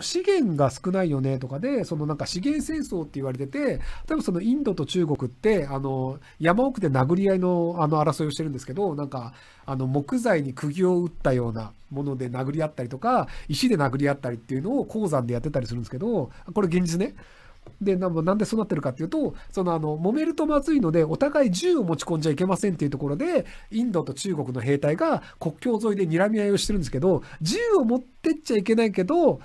資源が少ないよねとかで、そのなんか資源戦争って言われてて、例えばそのインドと中国って、あの、山奥で殴り合いのあの争いをしてるんですけど、なんか、あの、木材に釘を打ったようなもので殴り合ったりとか、石で殴り合ったりっていうのを鉱山でやってたりするんですけど、これ現実ね。で、なんでそうなってるかっていうと、そのあの、揉めるとまずいので、お互い銃を持ち込んじゃいけませんっていうところで、インドと中国の兵隊が国境沿いで睨み合いをしてるんですけど、銃を持ってっちゃいけないけど、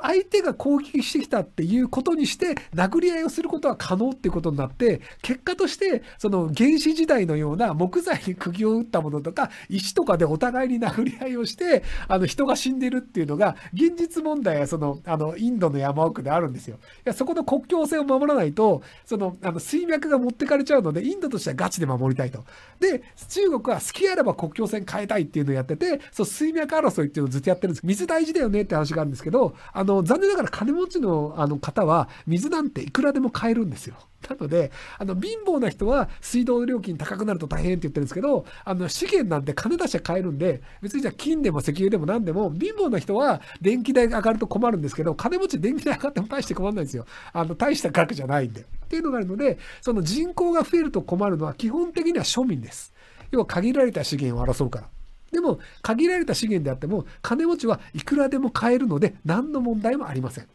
相手が攻撃してきたっていうことにして殴り合いをすることは可能っていうことになって結果としてその原始時代のような木材に釘を打ったものとか石とかでお互いに殴り合いをしてあの人が死んでるっていうのが現実問題はそのあのインドの山奥であるんですよ。いやそこの国境線を守らないとそのあの水脈が持ってかれちゃうのでインドとしてはガチで守りたいと。で中国は好きあれば国境線変えたいっていうのをやっててその水脈争いっていうのをずっとやってるんです水大事だよねって話があるんですけどああの、残念ながら金持ちのあの方は、水なんていくらでも買えるんですよ。なので、あの、貧乏な人は水道料金高くなると大変って言ってるんですけど、あの、資源なんて金出しゃ買えるんで、別にじゃあ金でも石油でも何でも、貧乏な人は電気代が上がると困るんですけど、金持ち電気代上がっても大して困らないんですよ。あの、大した額じゃないんで。っていうのがあるので、その人口が増えると困るのは基本的には庶民です。要は限られた資源を争うから。でも、限られた資源であっても、金持ちはいくらでも買えるので、何の問題もありません。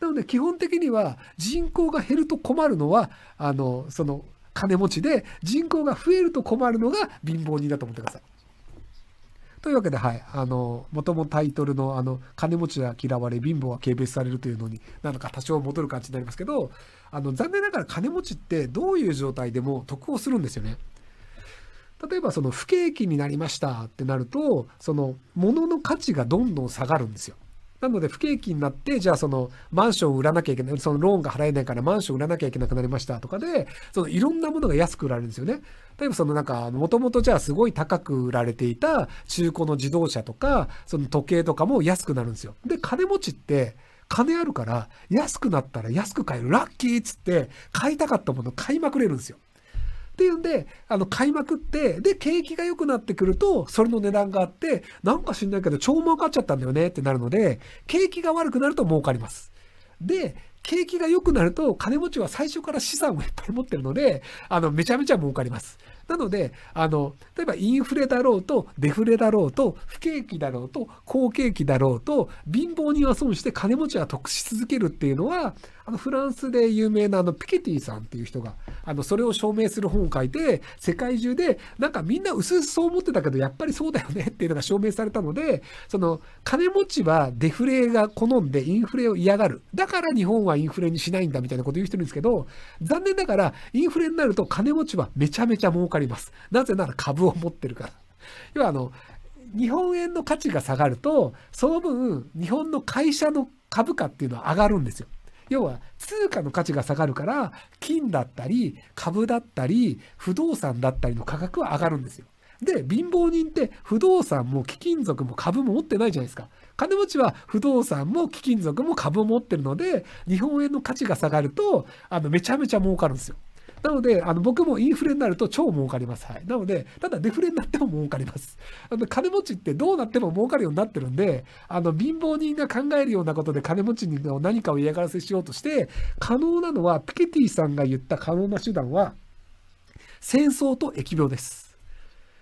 なので、基本的には人口が減ると困るのは、あの、その、金持ちで、人口が増えると困るのが貧乏人だと思ってください。というわけで、はい、あの、もともタイトルの、あの、金持ちは嫌われ、貧乏は軽蔑されるというのに、なんか多少戻る感じになりますけど、あの、残念ながら金持ちってどういう状態でも得をするんですよね。例えばその不景気になりましたってなると、その物の価値がどんどん下がるんですよ。なので不景気になって、じゃあそのマンションを売らなきゃいけない、そのローンが払えないからマンション売らなきゃいけなくなりましたとかで、そのいろんなものが安く売られるんですよね。例えばそのなんか、もともとじゃあすごい高く売られていた中古の自動車とか、その時計とかも安くなるんですよ。で、金持ちって、金あるから安くなったら安く買えるラッキーっつって買いたかったもの買いまくれるんですよ。っていうんで、あの、買いまくって、で、景気が良くなってくると、それの値段があって、なんか知んないけど、超儲かっちゃったんだよねってなるので、景気が悪くなると儲かります。で、景気が良くなると、金持ちは最初から資産をいっぱい持ってるので、あの、めちゃめちゃ儲かります。なので、あの、例えばインフレだろうと、デフレだろうと、不景気だろうと、好景気だろうと、貧乏人は損して金持ちは得し続けるっていうのは、あの、フランスで有名なあの、ピケティさんっていう人が、あの、それを証明する本を書いて、世界中で、なんかみんな薄々そう思ってたけど、やっぱりそうだよねっていうのが証明されたので、その、金持ちはデフレが好んでインフレを嫌がる。だから日本はインフレにしないんだみたいなこと言う人いるんですけど、残念ながら、インフレになると金持ちはめちゃめちゃ儲かりります。なぜなら株を持ってるから。要はあの、日本円の価値が下がると、その分、日本の会社の株価っていうのは上がるんですよ。要は通貨の価値が下がるから金だったり株だったり不動産だったりの価格は上がるんですよ。で、貧乏人って不動産も貴金属も株も持ってないじゃないですか。金持ちは不動産も貴金属も株を持ってるので、日本円の価値が下がると、あの、めちゃめちゃ儲かるんですよ。なので、あの僕もインフレになると超儲かります。はい。なので、ただデフレになっても儲かります。あの金持ちってどうなっても儲かるようになってるんで、あの貧乏人が考えるようなことで金持ちの何かを嫌がらせしようとして、可能なのは、ピケティさんが言った可能な手段は、戦争と疫病です。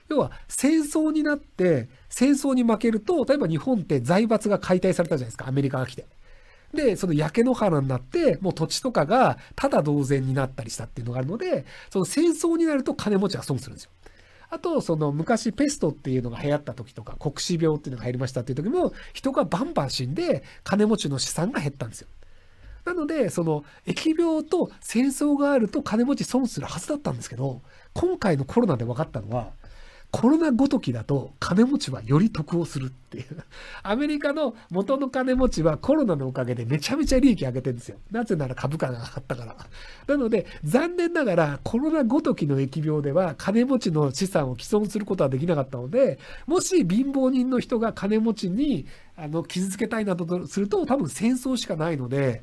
要は戦争になって戦争に負けると例えば日本って財閥が解体されたじゃないですかアメリカが来て。で、その焼け野原になって、もう土地とかがただ同然になったりしたっていうのがあるので、その戦争になると金持ちは損するんですよ。あと、その昔ペストっていうのが流行った時とか、国死病っていうのが入りましたっていう時も、人がバンバン死んで、金持ちの資産が減ったんですよ。なので、その疫病と戦争があると金持ち損するはずだったんですけど、今回のコロナで分かったのは、コロナごときだと金持ちはより得をするっていう。アメリカの元の金持ちはコロナのおかげでめちゃめちゃ利益上げてるんですよ。なぜなら株価が上がったから。なので、残念ながらコロナごときの疫病では金持ちの資産を既存することはできなかったので、もし貧乏人の人が金持ちにあの、傷つけたいなどとすると、多分戦争しかないので、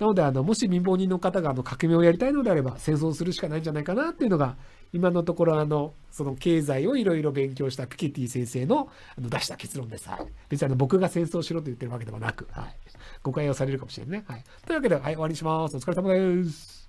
なので、あの、もし貧乏人の方が、あの、革命をやりたいのであれば、戦争するしかないんじゃないかなっていうのが、今のところ、あの、その経済をいろいろ勉強したピケティ先生のあの出した結論です。はい。別にあの、僕が戦争しろと言ってるわけではなく、はい。誤解をされるかもしれないね。はい。というわけで、はい、終わりにします。お疲れ様です。